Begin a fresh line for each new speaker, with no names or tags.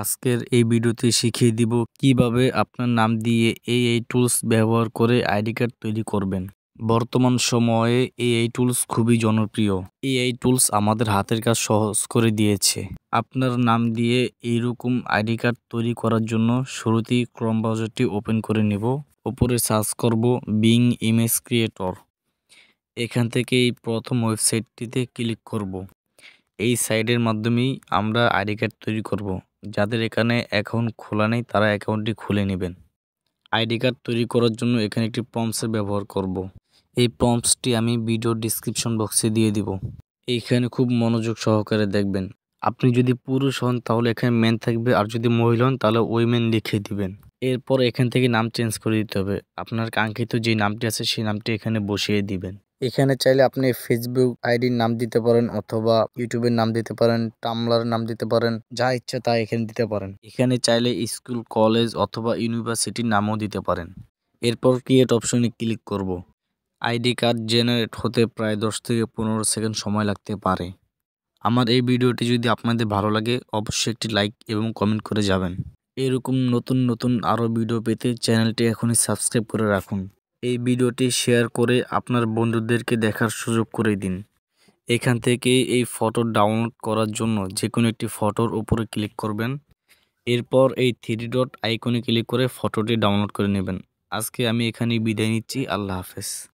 আজকের এই ভিডিওতে শিখিয়ে দিব কিভাবে আপনার নাম দিয়ে এই এই টুলস ব্যবহার করে আইডি কার্ড তৈরি করবেন বর্তমান সময়ে এই এই টুলস খুবই জনপ্রিয় এই এই টুলস আমাদের হাতের কাজ সহজ করে দিয়েছে আপনার নাম দিয়ে এইরকম আইডি কার্ড তৈরি করার জন্য শুরুতেই ক্রম বাজারটি ওপেন করে নেব ওপরে সার্চ করব বিং ইমেজ ক্রিয়েটর এখান থেকে এই প্রথম ওয়েবসাইটটিতে ক্লিক করব এই সাইটের মাধ্যমেই আমরা আইডি কার্ড তৈরি করব যাদের এখানে অ্যাকাউন্ট খোলা নেই তারা অ্যাকাউন্টটি খুলে নেবেন আইডি কার্ড তৈরি করার জন্য এখানে একটি পম্পসের ব্যবহার করব। এই পম্পসটি আমি ভিডিও ডিসক্রিপশন বক্সে দিয়ে দিব এইখানে খুব মনোযোগ সহকারে দেখবেন আপনি যদি পুরুষ হন তাহলে এখানে ম্যান থাকবে আর যদি মহিলা হন তাহলে উইমেন লিখে দিবেন এরপর এখান থেকে নাম চেঞ্জ করে দিতে হবে আপনার কাঙ্ক্ষিত যে নামটি আছে সেই নামটি এখানে বসিয়ে দিবেন এখানে চাইলে আপনি ফেসবুক আইডির নাম দিতে পারেন অথবা ইউটিউবের নাম দিতে পারেন টামলার নাম দিতে পারেন যা ইচ্ছা তা এখানে দিতে পারেন এখানে চাইলে স্কুল কলেজ অথবা ইউনিভার্সিটির নামও দিতে পারেন এরপর ক্রিয়েট অপশনে ক্লিক করব আইডি কার্ড জেনারেট হতে প্রায় দশ থেকে পনেরো সেকেন্ড সময় লাগতে পারে আমার এই ভিডিওটি যদি আপনাদের ভালো লাগে অবশ্যই একটি লাইক এবং কমেন্ট করে যাবেন এরকম নতুন নতুন আরও ভিডিও পেতে চ্যানেলটি এখনই সাবস্ক্রাইব করে রাখুন এই ভিডিওটি শেয়ার করে আপনার বন্ধুদেরকে দেখার সুযোগ করে দিন এখান থেকে এই ফটো ডাউনলোড করার জন্য যে কোনো একটি ফটোর উপরে ক্লিক করবেন এরপর এই থ্রি ডট আইকনে ক্লিক করে ফটোটি ডাউনলোড করে নেবেন আজকে আমি এখানেই বিদায় নিচ্ছি আল্লাহ হাফেজ